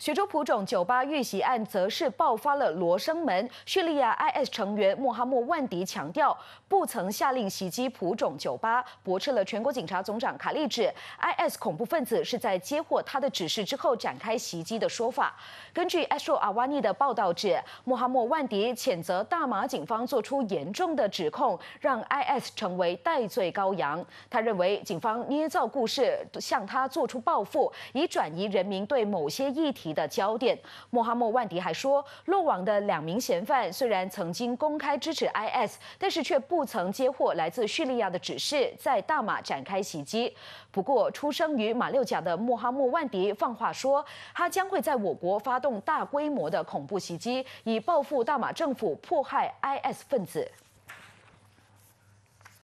雪州蒲种酒吧遇袭案则是爆发了罗生门。叙利亚 IS 成员穆哈莫万迪强调，不曾下令袭击蒲种酒吧，驳斥了全国警察总长卡利指 IS 恐怖分子是在接获他的指示之后展开袭击的说法。根据 o a w 阿瓦尼的报道指，穆哈莫万迪谴责大马警方做出严重的指控，让 IS 成为代罪羔羊。他认为警方捏造故事，向他做出报复，以转移人民对某些议题。的焦点，莫哈默万迪还说，落网的两名嫌犯虽然曾经公开支持 IS，但是却不曾接获来自叙利亚的指示，在大马展开袭击。不过，出生于马六甲的莫哈默万迪放话说，他将会在我国发动大规模的恐怖袭击，以报复大马政府迫害 IS 分子。